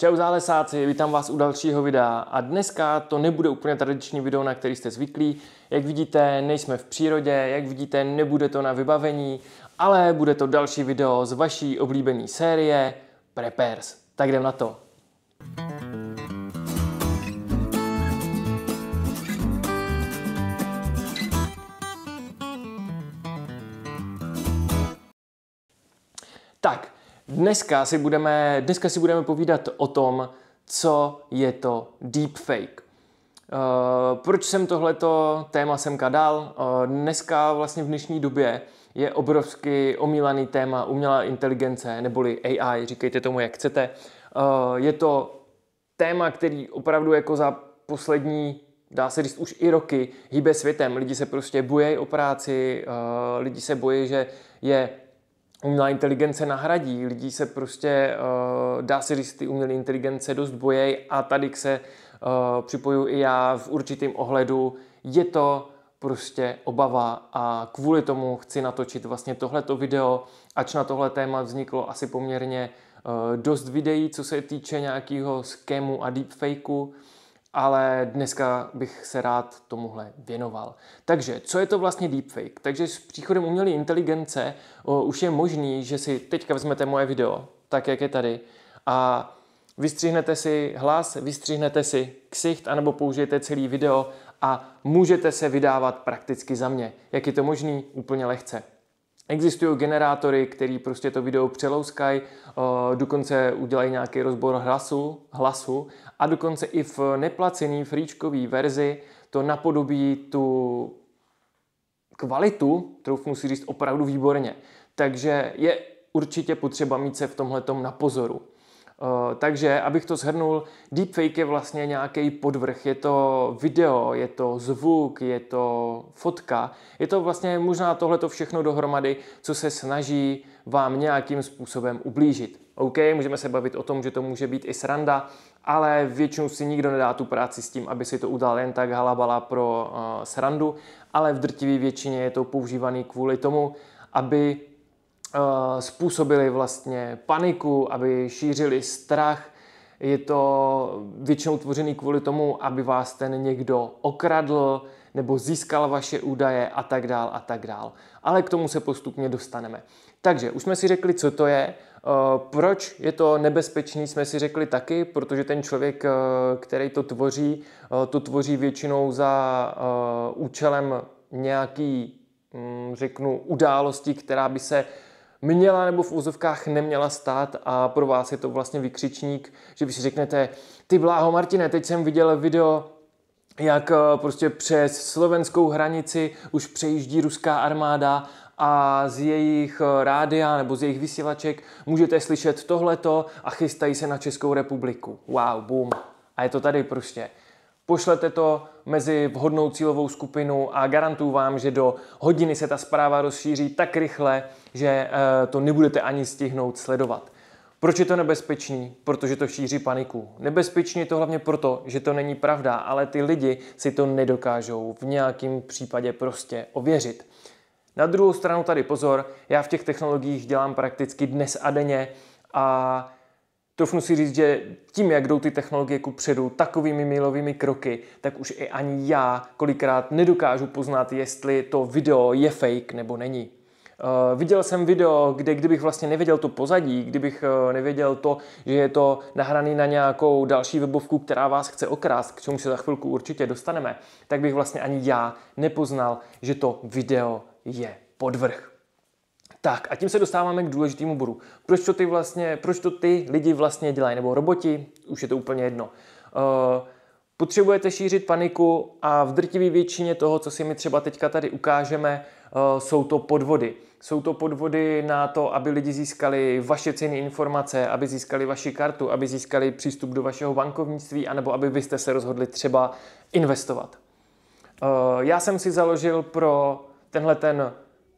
Čau zálesáci, vítám vás u dalšího videa a dneska to nebude úplně tradiční video, na který jste zvyklí. Jak vidíte, nejsme v přírodě, jak vidíte, nebude to na vybavení, ale bude to další video z vaší oblíbené série Prepers. Tak jdem na to. Tak, Dneska si budeme, dneska si budeme povídat o tom, co je to deepfake. Uh, proč jsem tohleto téma semka dal? Uh, dneska vlastně v dnešní době je obrovsky omílaný téma umělá inteligence neboli AI, říkejte tomu jak chcete. Uh, je to téma, který opravdu jako za poslední dá se říct už i roky, hýbe světem. Lidi se prostě bojejí o práci, lidi se bojí, že je umělá inteligence nahradí. Lidi se prostě, eh, dá se říct, ty umělé inteligence dost bojejí a tady se eh, připoju i já v určitým ohledu. Je to prostě obava a kvůli tomu chci natočit vlastně tohleto video, ač na tohle téma vzniklo asi poměrně eh, dost videí, co se týče nějakého skému a deepfakeu, ale dneska bych se rád tomuhle věnoval. Takže, co je to vlastně deepfake? Takže s příchodem umělé inteligence o, už je možný, že si teďka vezmete moje video, tak jak je tady, a vystřihnete si hlas, vystřihnete si ksicht, anebo použijete celý video a můžete se vydávat prakticky za mě. Jak je to možný? Úplně lehce. Existují generátory, který prostě to video přelouskají, eh, dokonce udělají nějaký rozbor hlasu, hlasu a dokonce i v neplacený fríčkový verzi to napodobí tu kvalitu, kterou musí říct, opravdu výborně. Takže je určitě potřeba mít se v tomhletom na pozoru takže, abych to shrnul, deepfake je vlastně nějaký podvrh. Je to video, je to zvuk, je to fotka. Je to vlastně možná tohle to všechno dohromady, co se snaží vám nějakým způsobem ublížit. OK, můžeme se bavit o tom, že to může být i sranda, ale většinou si nikdo nedá tu práci s tím, aby si to udal jen tak halabala pro uh, srandu, ale v drtivé většině je to používané kvůli tomu, aby Eh, způsobili vlastně paniku, aby šířili strach. Je to většinou tvořený kvůli tomu, aby vás ten někdo okradl nebo získal vaše údaje a tak dál a tak dál. Ale k tomu se postupně dostaneme. Takže už jsme si řekli, co to je, eh, proč je to nebezpečný, jsme si řekli taky, protože ten člověk, eh, který to tvoří, to tvoří většinou za účelem nějaký, mm, řeknu, události, která by se měla nebo v úzovkách neměla stát a pro vás je to vlastně vykřičník, že vy si řeknete, ty bláho Martine, teď jsem viděl video, jak eh, prostě přes slovenskou hranici už přejíždí ruská armáda a z jejich eh, rádia nebo z jejich vysílaček můžete slyšet tohleto a chystají se na Českou republiku. Wow, boom. A je to tady prostě. Pošlete to mezi vhodnou cílovou skupinu a garantuju vám, že do hodiny se ta zpráva rozšíří tak rychle, že eh, to nebudete ani stihnout sledovat. Proč je to nebezpečný? Protože to šíří paniku. Nebezpečný je to hlavně proto, že to není pravda, ale ty lidi si to nedokážou v nějakém případě prostě ověřit. Na druhou stranu tady pozor, já v těch technologiích dělám prakticky dnes a denně a Trofnu si říct, že tím, jak jdou ty technologie ku předu takovými milovými kroky, tak už i ani já kolikrát nedokážu poznat, jestli to video je fake nebo není. Uh, viděl jsem video, kde kdybych vlastně nevěděl to pozadí, kdybych uh, nevěděl to, že je to nahraný na nějakou další webovku, která vás chce okrást, k čemu se za chvilku určitě dostaneme, tak bych vlastně ani já nepoznal, že to video je podvrh. Tak a tím se dostáváme k důležitému bodu. Proč to ty, vlastně, proč to ty lidi vlastně dělají, nebo roboti, už je to úplně jedno. Uh, potřebujete šířit paniku a v drtivé většině toho, co si my třeba teďka tady ukážeme, uh, jsou to podvody. Jsou to podvody na to, aby lidi získali vaše ceny informace, aby získali vaši kartu, aby získali přístup do vašeho bankovnictví, anebo aby vy jste se rozhodli třeba investovat. Uh, já jsem si založil pro tenhle ten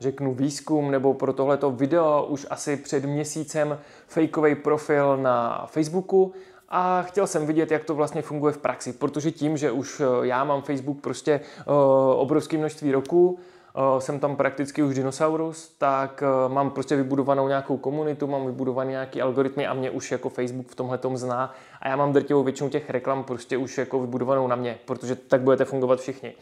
řeknu výzkum nebo pro tohleto video už asi před měsícem fakeový profil na Facebooku a chtěl jsem vidět, jak to vlastně funguje v praxi, protože tím, že už eh, já mám Facebook prostě eh, obrovské množství roků, eh, jsem tam prakticky už dinosaurus, tak mám prostě vybudovanou nějakou komunitu, mám vybudované nějaké algoritmy a mě už jako Facebook v tomhle tom zná a já mám drtivou většinu těch reklam prostě už jako vybudovanou na mě, protože tak budete fungovat všichni.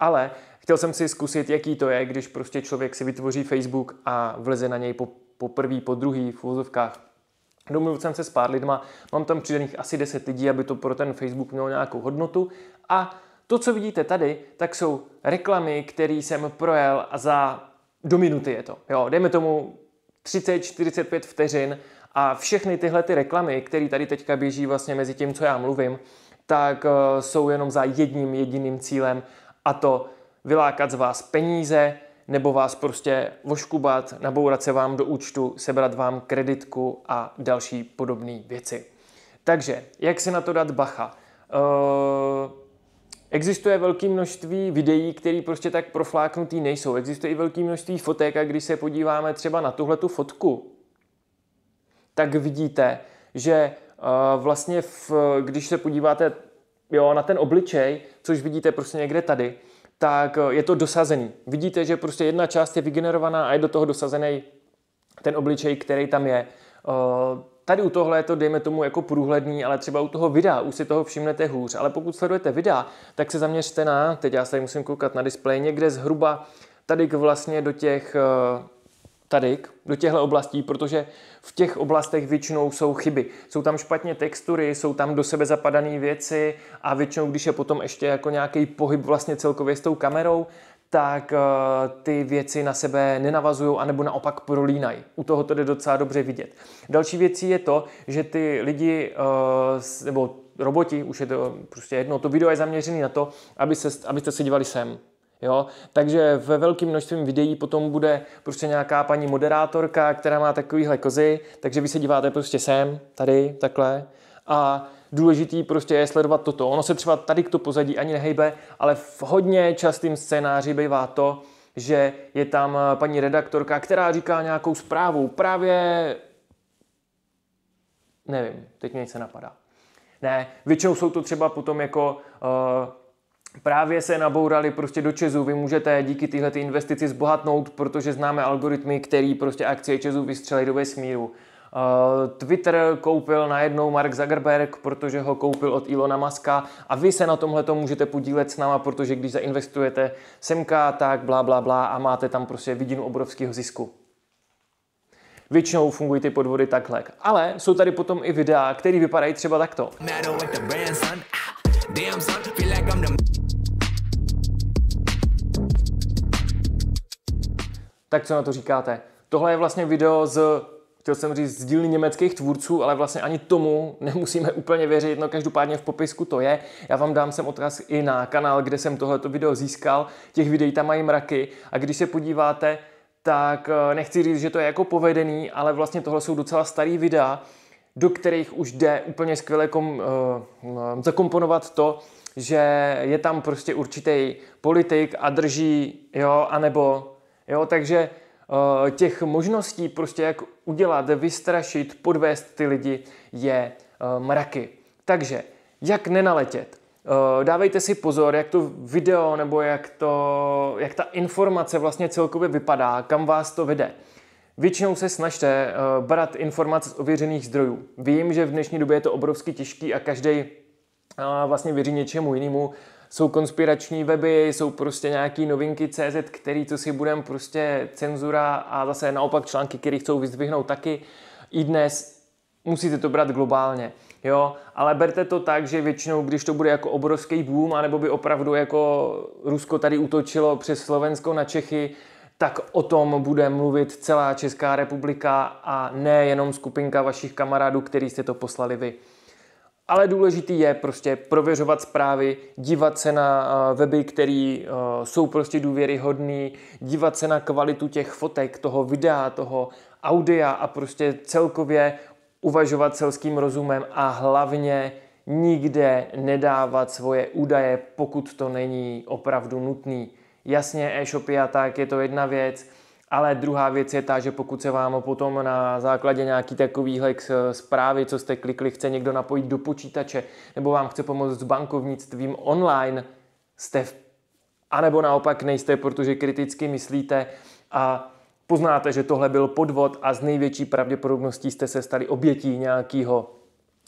Ale Chtěl jsem si zkusit, jaký to je, když prostě člověk si vytvoří Facebook a vleze na něj po, po prvý, po druhý v úzovkách. Domluvil jsem se s pár lidma, mám tam přidaných asi 10 lidí, aby to pro ten Facebook mělo nějakou hodnotu a to, co vidíte tady, tak jsou reklamy, které jsem projel a za do minuty je to. Jo, dejme tomu 30-45 vteřin a všechny tyhle ty reklamy, které tady teďka běží vlastně mezi tím, co já mluvím, tak eh, jsou jenom za jedním jediným cílem a to vylákat z vás peníze nebo vás prostě voškubat, nabourat se vám do účtu, sebrat vám kreditku a další podobné věci. Takže, jak si na to dát bacha? Eh, existuje velké množství videí, které prostě tak profláknutý nejsou. Existuje i velké množství fotek a když se podíváme třeba na tuhle tu fotku, tak vidíte, že eh, vlastně v, když se podíváte jo, na ten obličej, což vidíte prostě někde tady, tak eh, je to dosazený. Vidíte, že prostě jedna část je vygenerovaná a je do toho dosazený ten obličej, který tam je. Eh, tady u tohle je to, dejme tomu, jako průhledný, ale třeba u toho videa už si toho všimnete hůř. Ale pokud sledujete videa, tak se zaměřte na, teď já se musím koukat na displej, někde zhruba tady k vlastně do těch eh, tady, do těchto oblastí, protože v těch oblastech většinou jsou chyby. Jsou tam špatně textury, jsou tam do sebe zapadané věci a většinou, když je potom ještě jako nějaký pohyb vlastně celkově s tou kamerou, tak eh, ty věci na sebe nenavazují anebo naopak prolínají. U toho to jde docela dobře vidět. Další věcí je to, že ty lidi, eh, nebo roboti, už je to prostě jedno, to video je zaměřené na to, aby se, abyste se dívali sem. Jo? Takže ve velkém množství videí potom bude prostě nějaká paní moderátorka, která má takovýhle kozy, takže vy se díváte prostě sem, tady, takhle. A důležitý prostě je sledovat toto. Ono se třeba tady k to pozadí ani nehejbe, ale v hodně častým scénáři bývá to, že je tam eh, paní redaktorka, která říká nějakou zprávu právě... Nevím, teď mě nic se napadá. Ne, většinou jsou to třeba potom jako uh, právě se nabourali prostě do Česu. Vy můžete díky téhle investici zbohatnout, protože známe algoritmy, který prostě akcie Česu vystřelí do vesmíru. Eh, Twitter koupil najednou Mark Zuckerberg, protože ho koupil od Ilona Maska a vy se na tomhle to můžete podílet s náma, protože když zainvestujete semka, tak blá, blá, blá a máte tam prostě vidinu obrovského zisku. Většinou fungují ty podvody takhle. Ale jsou tady potom i videa, které vypadají třeba takto. Ah, damn son, feel like I'm the Tak co na to říkáte? Tohle je vlastně video z chtěl jsem říct, z dílny německých tvůrců, ale vlastně ani tomu nemusíme úplně věřit, no každopádně v popisku to je. Já vám dám sem odkaz i na kanál, kde jsem tohleto video získal, těch videí tam mají mraky a když se podíváte, tak eh, nechci říct, že to je jako povedený, ale vlastně tohle jsou docela starý videa, do kterých už jde úplně skvěle kom, uh, zakomponovat to, že je tam prostě určitý politik a drží, jo, anebo Jo, takže eh, těch možností prostě jak udělat, vystrašit, podvést ty lidi je eh, mraky. Takže jak nenaletět? Eh, dávejte si pozor, jak to video nebo jak, to, jak ta informace vlastně celkově vypadá, kam vás to vede. Většinou se snažte brát informace z ověřených zdrojů. Vím, že v dnešní době je to obrovsky těžký a každý vlastně věří něčemu jinému, jsou konspirační weby, jsou prostě nějaký novinky CZ, který, co si budem, prostě cenzura a zase naopak články, které chcou vyzdvihnout taky. I dnes musíte to brát globálně. Jo, ale berte to tak, že většinou, když to bude jako obrovský boom, anebo by opravdu jako Rusko tady útočilo přes Slovensko na Čechy, tak o tom bude mluvit celá Česká republika a ne jenom skupinka vašich kamarádů, který jste to poslali vy. Ale důležitý je prostě prověřovat zprávy, dívat se na eh, weby, které eh, jsou prostě důvěryhodné, dívat se na kvalitu těch fotek, toho videa, toho audia a prostě celkově uvažovat celským rozumem a hlavně nikde nedávat svoje údaje, pokud to není opravdu nutný. Jasně, e-shopy a tak je to jedna věc, ale druhá věc je ta, že pokud se vám potom na základě nějaký takovýhle eh, zprávy, co jste klikli, chce někdo napojit do počítače, nebo vám chce pomoct s bankovnictvím online, jste v... anebo naopak nejste, protože kriticky myslíte a poznáte, že tohle byl podvod a z největší pravděpodobností jste se stali obětí nějakého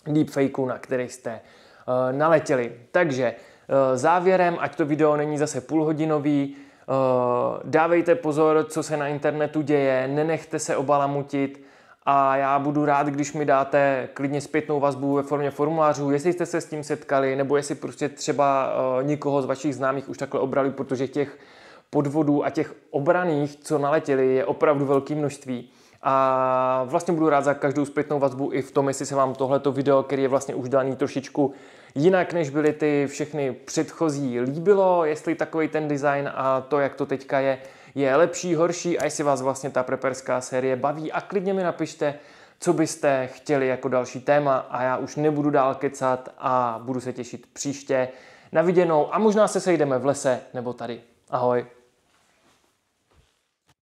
deepfakeu, na který jste uh, naletěli. Takže uh, závěrem, ať to video není zase půlhodinový, Eh, dávejte pozor, co se na internetu děje, nenechte se obalamutit a já budu rád, když mi dáte klidně zpětnou vazbu ve formě formulářů, jestli jste se s tím setkali, nebo jestli prostě třeba eh, nikoho z vašich známých už takhle obrali, protože těch podvodů a těch obraných, co naletěli, je opravdu velké množství. A vlastně budu rád za každou zpětnou vazbu i v tom, jestli se vám tohleto video, který je vlastně už daný trošičku jinak, než byly ty všechny předchozí líbilo, jestli takový ten design a to, jak to teďka je, je lepší, horší a jestli vás vlastně ta preperská série baví a klidně mi napište, co byste chtěli jako další téma a já už nebudu dál kecat a budu se těšit příště na viděnou a možná se sejdeme v lese nebo tady. Ahoj.